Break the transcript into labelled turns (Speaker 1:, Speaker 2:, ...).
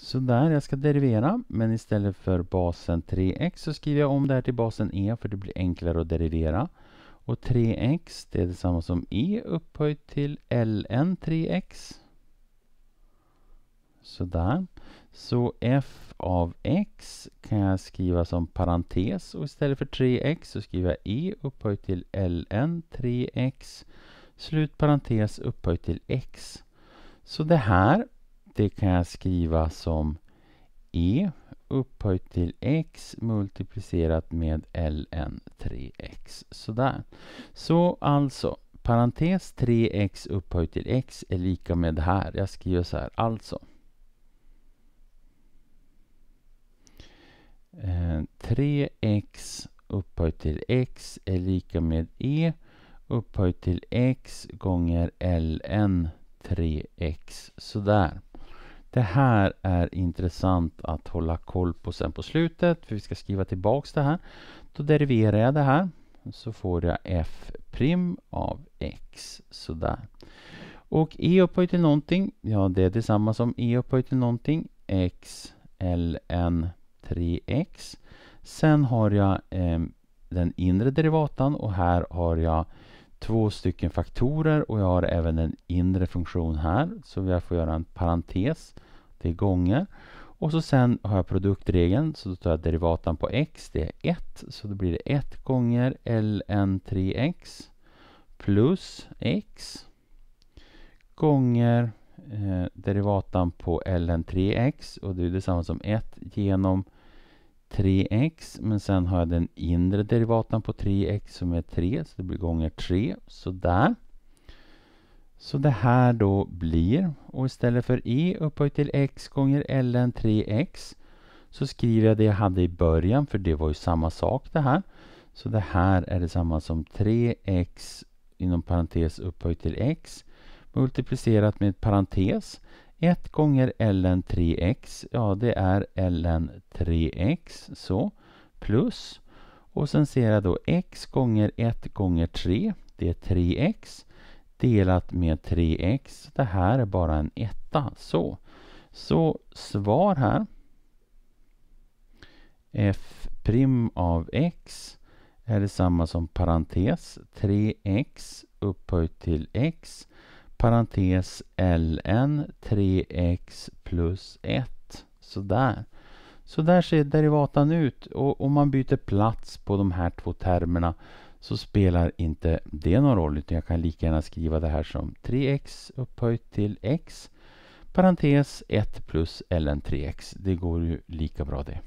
Speaker 1: Sådär, jag ska derivera. Men istället för basen 3x så skriver jag om det här till basen e för det blir enklare att derivera. Och 3x det är detsamma som e upphöjt till ln 3x. Sådär. Så f av x kan jag skriva som parentes och istället för 3x så skriver jag e upphöjt till ln 3x slut parentes upphöjt till x. Så det här det kan jag skriva som E upphöjt till x multiplicerat med ln 3x. Sådär. Så alltså, parentes 3x upphöjt till x är lika med det här. Jag skriver så här, alltså. 3x eh, upphöjt till x är lika med e upphöjt till x gånger ln 3x. Sådär. Det här är intressant att hålla koll på sen på slutet, för vi ska skriva tillbaks det här. Då deriverar jag det här, så får jag f' av x, sådär. Och e upphöjt till någonting, ja det är detsamma som e upphöjt till någonting, x ln 3x. Sen har jag eh, den inre derivatan och här har jag två stycken faktorer och jag har även en inre funktion här så jag får göra en parentes det är gånger och så sen har jag produktregeln så då tar jag derivatan på x det är 1 så då blir det 1 gånger ln3x plus x gånger eh, derivatan på ln3x och det är detsamma som 1 genom 3x, men sen har jag den inre derivatan på 3x som är 3, så det blir gånger 3, sådär. Så det här då blir, och istället för e upphöjt till x gånger ln 3x, så skriver jag det jag hade i början, för det var ju samma sak det här. Så det här är detsamma som 3x inom parentes upphöjt till x multiplicerat med parentes. 1 gånger ln 3x, ja det är ln 3x, så, plus. Och sen ser jag då x gånger 1 gånger 3, det är 3x, delat med 3x. Det här är bara en etta, så. Så svar här. f' prim av x är detsamma som parentes 3x upphöjt till x parentes ln 3x plus 1. Sådär. Så där ser derivatan ut och om man byter plats på de här två termerna så spelar inte det någon roll utan jag kan lika gärna skriva det här som 3x upphöjt till x parentes 1 plus ln 3x. Det går ju lika bra det.